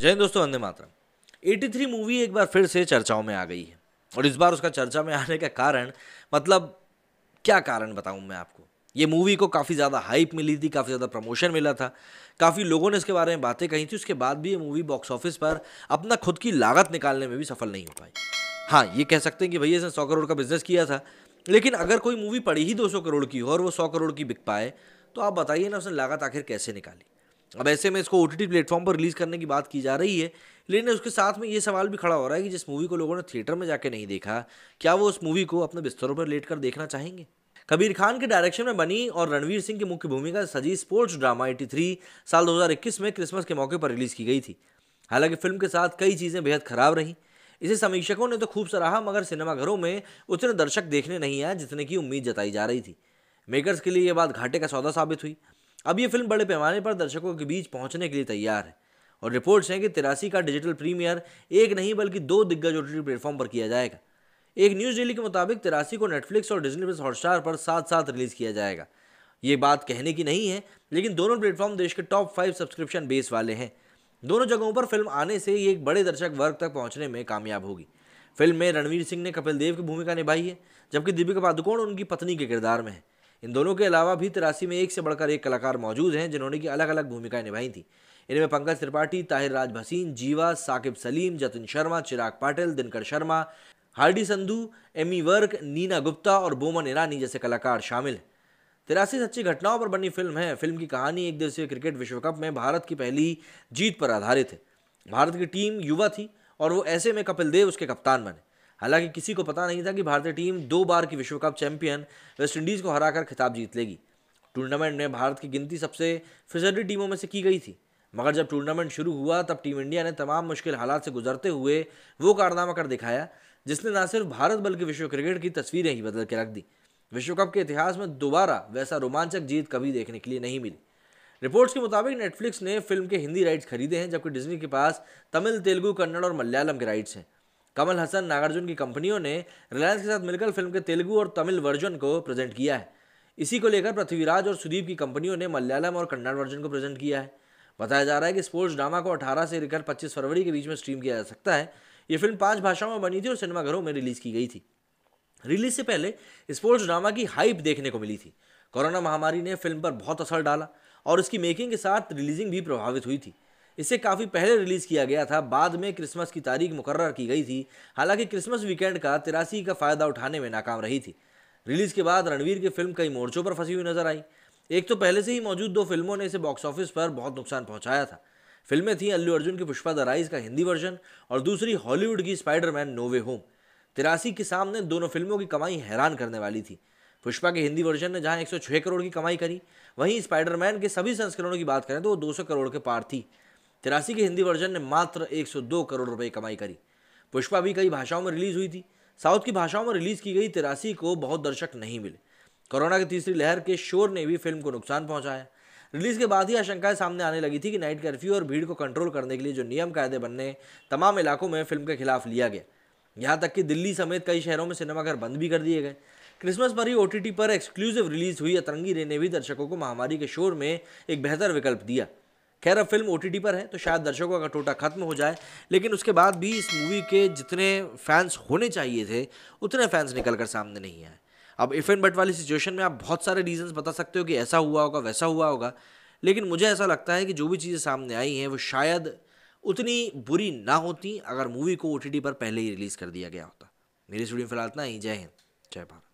जय दोस्तों वंदे मातरम 83 मूवी एक बार फिर से चर्चाओं में आ गई है और इस बार उसका चर्चा में आने का कारण मतलब क्या कारण बताऊं मैं आपको ये मूवी को काफ़ी ज़्यादा हाइप मिली थी काफ़ी ज़्यादा प्रमोशन मिला था काफ़ी लोगों ने इसके बारे में बातें कही थी उसके बाद भी ये मूवी बॉक्स ऑफिस पर अपना खुद की लागत निकालने में भी सफल नहीं हो पाई हाँ ये कह सकते हैं कि भैया इसने सौ करोड़ का बिजनेस किया था लेकिन अगर कोई मूवी पड़ी ही दो करोड़ की हो और वो सौ करोड़ की बिक पाए तो आप बताइए ना उसने लागत आखिर कैसे निकाली अब ऐसे में इसको ओ टी प्लेटफॉर्म पर रिलीज़ करने की बात की जा रही है लेकिन उसके साथ में ये सवाल भी खड़ा हो रहा है कि जिस मूवी को लोगों ने थिएटर में जाके नहीं देखा क्या वो उस मूवी को अपने बिस्तरों पर लेट कर देखना चाहेंगे कबीर खान के डायरेक्शन में बनी और रणवीर सिंह की मुख्य भूमिका सजी स्पोर्ट्स ड्रामा 83 साल 2021 में क्रिसमस के मौके पर रिलीज़ की गई थी हालांकि फिल्म के साथ कई चीज़ें बेहद खराब रहीं इसे समीक्षकों ने तो खूब सराहा मगर सिनेमाघरों में उतने दर्शक देखने नहीं आए जितने की उम्मीद जताई जा रही थी मेकर्स के लिए ये बात घाटे का सौदा साबित हुई अब ये फिल्म बड़े पैमाने पर दर्शकों के बीच पहुंचने के लिए तैयार है और रिपोर्ट्स हैं कि तिरासी का डिजिटल प्रीमियर एक नहीं बल्कि दो दिग्गज ओ प्लेटफॉर्म पर किया जाएगा एक न्यूज़ डेली के मुताबिक तिरासी को नेटफ्लिक्स और डिजनी प्लस हॉटस्टार पर साथ साथ रिलीज़ किया जाएगा ये बात कहने की नहीं है लेकिन दोनों प्लेटफॉर्म देश के टॉप फाइव सब्सक्रिप्शन बेस वाले हैं दोनों जगहों पर फिल्म आने से ये एक बड़े दर्शक वर्ग तक पहुंचने में कामयाब होगी फिल्म में रणवीर सिंह ने कपिल देव की भूमिका निभाई है जबकि दीपिका पादुकोण उनकी पत्नी के किरदार में है इन दोनों के अलावा भी तिरासी में एक से बढ़कर एक कलाकार मौजूद हैं जिन्होंने की अलग अलग भूमिकाएं निभाई थी इनमें पंकज त्रिपाठी ताहिर राज भसीन जीवा साकिब सलीम जतिन शर्मा चिराग पाटिल दिनकर शर्मा हार्डी संधु एमी वर्क नीना गुप्ता और बोमन ईरानी जैसे कलाकार शामिल हैं तिरासी सच्ची घटनाओं पर बनी फिल्म है फिल्म की कहानी एक दिवसीय क्रिकेट विश्व कप में भारत की पहली जीत पर आधारित है भारत की टीम युवा थी और वो ऐसे में कपिल देव उसके कप्तान बने हालांकि किसी को पता नहीं था कि भारतीय टीम दो बार की विश्व कप चैंपियन वेस्टइंडीज़ को हराकर खिताब जीत लेगी टूर्नामेंट में भारत की गिनती सबसे फिजरी टीमों में से की गई थी मगर जब टूर्नामेंट शुरू हुआ तब टीम इंडिया ने तमाम मुश्किल हालात से गुजरते हुए वो कारनामा कर दिखाया जिसने ना सिर्फ भारत बल्कि विश्व क्रिकेट की तस्वीरें ही बदल के रख दी विश्व कप के इतिहास में दोबारा वैसा रोमांचक जीत कभी देखने के लिए नहीं मिली रिपोर्ट्स के मुताबिक नेटफ्लिक्स ने फिल्म के हिंदी राइट्स खरीदे हैं जबकि डिज्नी के पास तमिल तेलुगू कन्नड़ और मलयालम के राइट्स हैं कमल हसन नागार्जुन की कंपनियों ने रिलायंस के साथ मिलकर फिल्म के तेलुगु और तमिल वर्जन को प्रेजेंट किया है इसी को लेकर पृथ्वीराज और सुदीप की कंपनियों ने मलयालम और कन्नड़ वर्जन को प्रेजेंट किया है बताया जा रहा है कि स्पोर्ट्स ड्रामा को 18 से लेकर 25 फरवरी के बीच में स्ट्रीम किया जा सकता है ये फिल्म पांच भाषाओं में बनी थी और सिनेमाघरों में रिलीज की गई थी रिलीज से पहले स्पोर्ट्स ड्रामा की हाइप देखने को मिली थी कोरोना महामारी ने फिल्म पर बहुत असर डाला और इसकी मेकिंग के साथ रिलीजिंग भी प्रभावित हुई थी इसे काफ़ी पहले रिलीज़ किया गया था बाद में क्रिसमस की तारीख मुकर्र की गई थी हालांकि क्रिसमस वीकेंड का तिरासी का फ़ायदा उठाने में नाकाम रही थी रिलीज़ के बाद रणवीर की फिल्म कई मोर्चों पर फंसी हुई नजर आई एक तो पहले से ही मौजूद दो फिल्मों ने इसे बॉक्स ऑफिस पर बहुत नुकसान पहुँचाया था फिल्में थीं अल्लू अर्जुन की पुष्पा द राइज का हिंदी वर्जन और दूसरी हॉलीवुड की स्पाइडरमैन नोवे होम तिरासी के सामने दोनों फिल्मों की कमाई हैरान करने वाली थी पुष्पा के हिंदी वर्जन ने जहां 106 करोड़ की कमाई करी वहीं स्पाइडरमैन के सभी संस्करणों की बात करें तो वो 200 करोड़ के पार थी तिरासी के हिंदी वर्जन ने मात्र 102 करोड़ रुपए कमाई करी पुष्पा भी कई भाषाओं में रिलीज हुई थी साउथ की भाषाओं में रिलीज की गई तिरासी को बहुत दर्शक नहीं मिले कोरोना की तीसरी लहर के शोर ने भी फिल्म को नुकसान पहुंचाया रिलीज के बाद ही आशंकाएं सामने आने लगी थी कि नाइट कर्फ्यू और भीड़ को कंट्रोल करने के लिए जो नियम कायदे बनने तमाम इलाकों में फिल्म के खिलाफ लिया गया यहाँ तक कि दिल्ली समेत कई शहरों में सिनेमाघर बंद भी कर दिए गए क्रिसमस पर ही ओ पर एक्सक्लूसिव रिलीज हुई अतरंगी रे ने भी दर्शकों को महामारी के शोर में एक बेहतर विकल्प दिया खैर अब फिल्म ओ पर है तो शायद दर्शकों का टोटा खत्म हो जाए लेकिन उसके बाद भी इस मूवी के जितने फैंस होने चाहिए थे उतने फैंस निकल कर सामने नहीं आए अब इफ एंड बट वाली सिचुएशन में आप बहुत सारे रीजंस बता सकते हो कि ऐसा हुआ होगा वैसा हुआ होगा लेकिन मुझे ऐसा लगता है कि जो भी चीज़ें सामने आई हैं वो शायद उतनी बुरी ना होती अगर मूवी को ओ पर पहले ही रिलीज़ कर दिया गया होता मेरी स्टूडियो फिलहाल इतना ही जय हिंद जय भारत